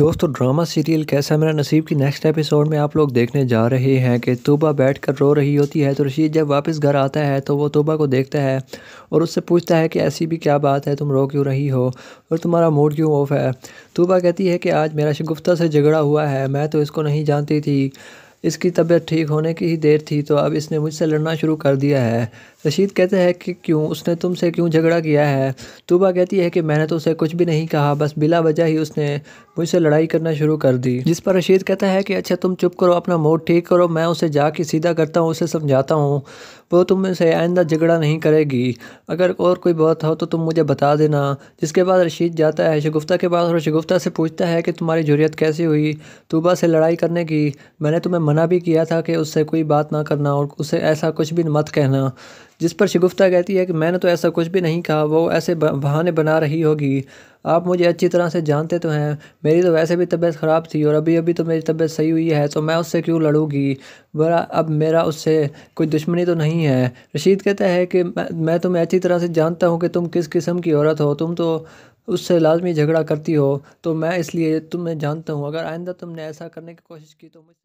दोस्तों drama serial कैसा मेरा नसीब की नेक्स्ट एपिसोड में आप लोग देखने जा रहे हैं कि तोबा बैठ कर रो रही होती है तो रशीद जब वापस घर आता है तो वो तोबा को देखता है और उससे पूछता है कि ऐसी भी क्या बात है तुम रो क्यों रही हो और तुम्हारा मूड क्यों ऑफ है तोबा कहती है कि आज मेरा शगुफ्ता से झगड़ा हुआ है मैं तो इसको नहीं जानती थी इसकी तबीयत ठीक होने की ही देर थी तो अब इसने मुझसे लड़ना शुरू कर दिया है रशीद कहते हैं कि क्यों उसने तुमसे क्यों झगड़ा किया है तूबा कहती है कि मैंने तो उसे कुछ भी नहीं कहा बस बिला वजह ही उसने मुझसे लड़ाई करना शुरू कर दी जिस पर रशीद कहता है कि अच्छा तुम चुप करो अपना मूड ठीक करो मैं उसे जाके सीधा करता हूँ उसे समझाता हूँ वो तुम उसे आइंदा झगड़ा नहीं करेगी अगर और कोई बात हो तो तुम मुझे बता देना जिसके बाद रशीद जाता है शगुफ्ता के पास और शगुफ्ता से पूछता है कि तुम्हारी जरूरत कैसी हुई तोबा से लड़ाई करने की मैंने तुम्हें मना भी किया था कि उससे कोई बात ना करना और उसे ऐसा कुछ भी मत कहना जिस पर शगुफ्ता कहती है कि मैंने तो ऐसा कुछ भी नहीं कहा वो ऐसे बहाने बना रही होगी आप मुझे अच्छी तरह से जानते तो हैं मेरी तो वैसे भी तबीयत ख़राब थी और अभी अभी तो मेरी तबीयत सही हुई है तो मैं उससे क्यों लड़ूंगी बरा अब मेरा उससे कोई दुश्मनी तो नहीं है रशीद कहता है कि मैं तुम्हें अच्छी तरह से जानता हूँ कि तुम किस किस्म की औरत हो तुम तो उससे लाजमी झगड़ा करती हो तो मैं इसलिए तुम्हें जानता हूँ अगर आइंदा तुमने ऐसा करने की कोशिश की तो